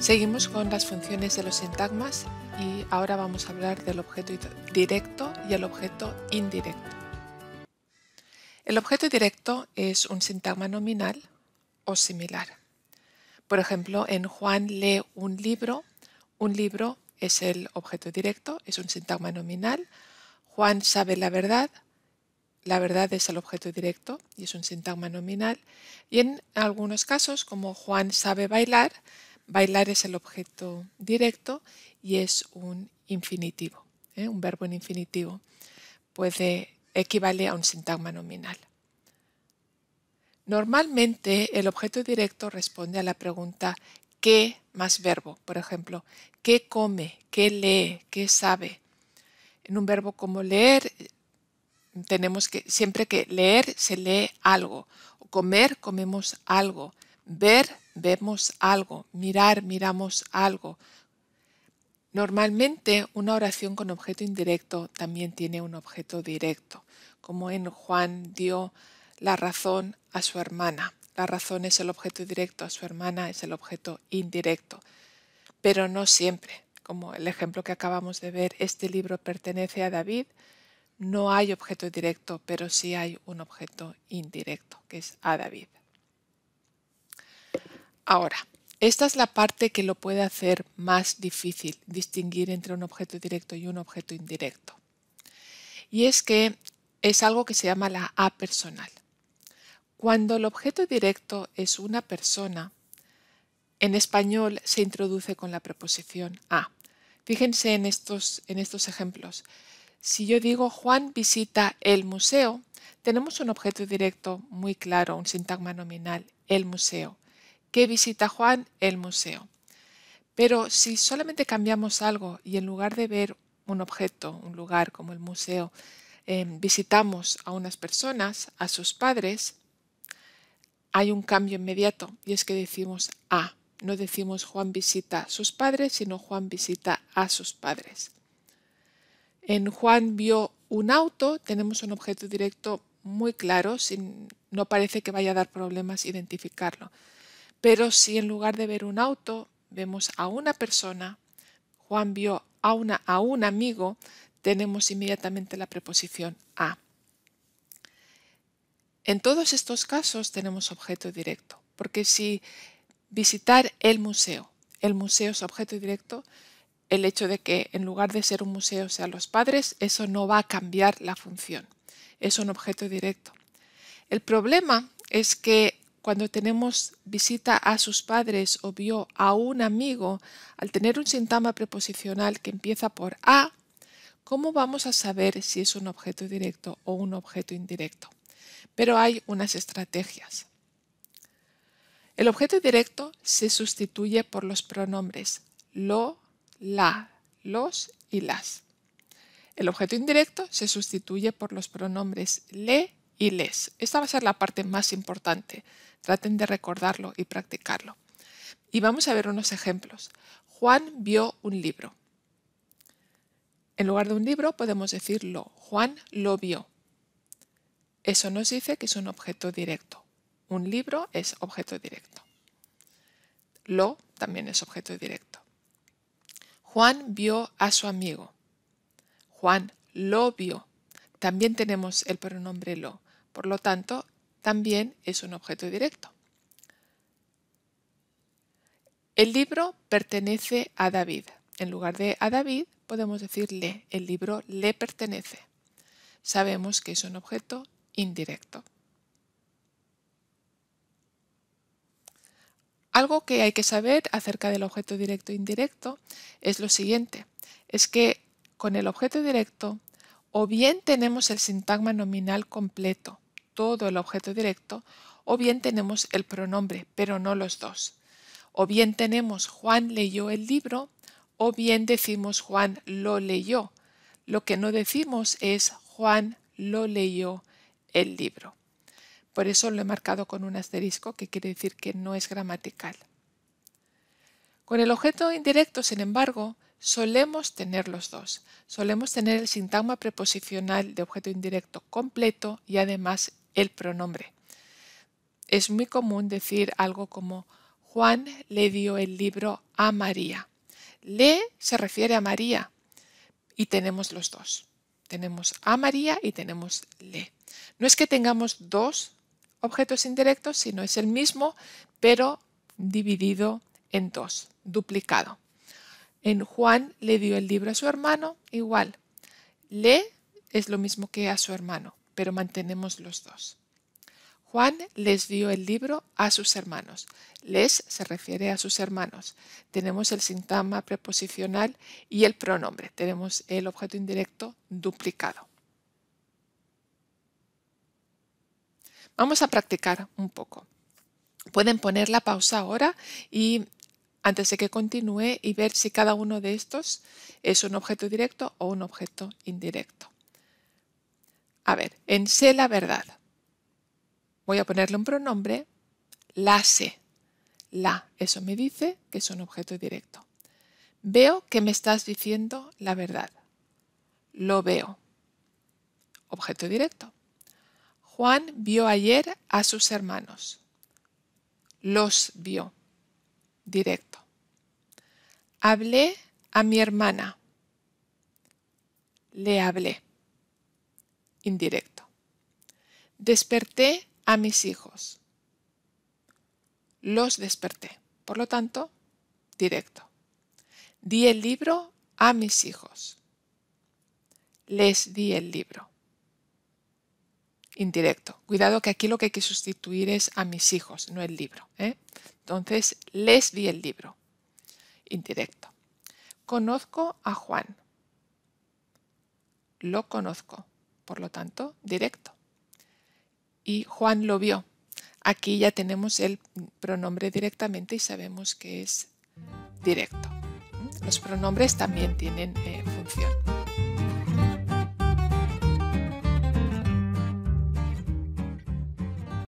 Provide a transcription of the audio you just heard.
Seguimos con las funciones de los sintagmas y ahora vamos a hablar del objeto directo y el objeto indirecto. El objeto directo es un sintagma nominal o similar. Por ejemplo, en Juan lee un libro, un libro es el objeto directo, es un sintagma nominal. Juan sabe la verdad, la verdad es el objeto directo y es un sintagma nominal. Y en algunos casos, como Juan sabe bailar, bailar es el objeto directo y es un infinitivo, ¿eh? un verbo en infinitivo. Puede, equivale a un sintagma nominal. Normalmente el objeto directo responde a la pregunta ¿qué más verbo? Por ejemplo, ¿qué come? ¿Qué lee? ¿Qué sabe? En un verbo como leer, tenemos que, siempre que leer se lee algo, o comer comemos algo, ver vemos algo, mirar, miramos algo. Normalmente una oración con objeto indirecto también tiene un objeto directo, como en Juan dio la razón a su hermana. La razón es el objeto directo, a su hermana es el objeto indirecto, pero no siempre. Como el ejemplo que acabamos de ver, este libro pertenece a David, no hay objeto directo, pero sí hay un objeto indirecto, que es a David. Ahora, esta es la parte que lo puede hacer más difícil distinguir entre un objeto directo y un objeto indirecto. Y es que es algo que se llama la A personal. Cuando el objeto directo es una persona, en español se introduce con la preposición a. Fíjense en estos, en estos ejemplos. Si yo digo Juan visita el museo, tenemos un objeto directo muy claro, un sintagma nominal, el museo. ¿Qué visita Juan el museo. Pero si solamente cambiamos algo y en lugar de ver un objeto, un lugar como el museo, em, visitamos a unas personas, a sus padres, hay un cambio inmediato y es que decimos a. Ah, no decimos Juan visita a sus padres, sino Juan visita a sus padres. En Juan vio un auto, tenemos un objeto directo muy claro, no parece que vaya a dar problemas identificarlo. Pero si en lugar de ver un auto vemos a una persona, Juan vio a, una, a un amigo, tenemos inmediatamente la preposición a. En todos estos casos tenemos objeto directo, porque si visitar el museo, el museo es objeto directo, el hecho de que en lugar de ser un museo sean los padres, eso no va a cambiar la función, es un objeto directo. El problema es que cuando tenemos visita a sus padres o vio a un amigo, al tener un sintoma preposicional que empieza por A, ¿cómo vamos a saber si es un objeto directo o un objeto indirecto? Pero hay unas estrategias. El objeto directo se sustituye por los pronombres lo, la, los y las. El objeto indirecto se sustituye por los pronombres le, y les. Esta va a ser la parte más importante. Traten de recordarlo y practicarlo. Y vamos a ver unos ejemplos. Juan vio un libro. En lugar de un libro podemos decirlo. Juan lo vio. Eso nos dice que es un objeto directo. Un libro es objeto directo. Lo también es objeto directo. Juan vio a su amigo. Juan lo vio. También tenemos el pronombre lo. Por lo tanto, también es un objeto directo. El libro pertenece a David. En lugar de a David, podemos decirle, el libro le pertenece. Sabemos que es un objeto indirecto. Algo que hay que saber acerca del objeto directo e indirecto es lo siguiente, es que con el objeto directo o bien tenemos el sintagma nominal completo, todo el objeto directo, o bien tenemos el pronombre, pero no los dos. O bien tenemos Juan leyó el libro, o bien decimos Juan lo leyó. Lo que no decimos es Juan lo leyó el libro. Por eso lo he marcado con un asterisco que quiere decir que no es gramatical. Con el objeto indirecto, sin embargo, Solemos tener los dos. Solemos tener el sintagma preposicional de objeto indirecto completo y además el pronombre. Es muy común decir algo como Juan le dio el libro a María. Le se refiere a María y tenemos los dos. Tenemos a María y tenemos le. No es que tengamos dos objetos indirectos, sino es el mismo, pero dividido en dos, duplicado. En Juan le dio el libro a su hermano, igual. Le es lo mismo que a su hermano, pero mantenemos los dos. Juan les dio el libro a sus hermanos. Les se refiere a sus hermanos. Tenemos el sintagma preposicional y el pronombre. Tenemos el objeto indirecto duplicado. Vamos a practicar un poco. Pueden poner la pausa ahora y antes de que continúe y ver si cada uno de estos es un objeto directo o un objeto indirecto. A ver, en sé la verdad. Voy a ponerle un pronombre, la sé. La, eso me dice que es un objeto directo. Veo que me estás diciendo la verdad. Lo veo. Objeto directo. Juan vio ayer a sus hermanos. Los vio directo. Hablé a mi hermana. Le hablé. Indirecto. Desperté a mis hijos. Los desperté. Por lo tanto, directo. Di el libro a mis hijos. Les di el libro. Indirecto. Cuidado que aquí lo que hay que sustituir es a mis hijos, no el libro. ¿eh? Entonces les vi el libro. Indirecto. Conozco a Juan. Lo conozco. Por lo tanto, directo. Y Juan lo vio. Aquí ya tenemos el pronombre directamente y sabemos que es directo. Los pronombres también tienen eh, función.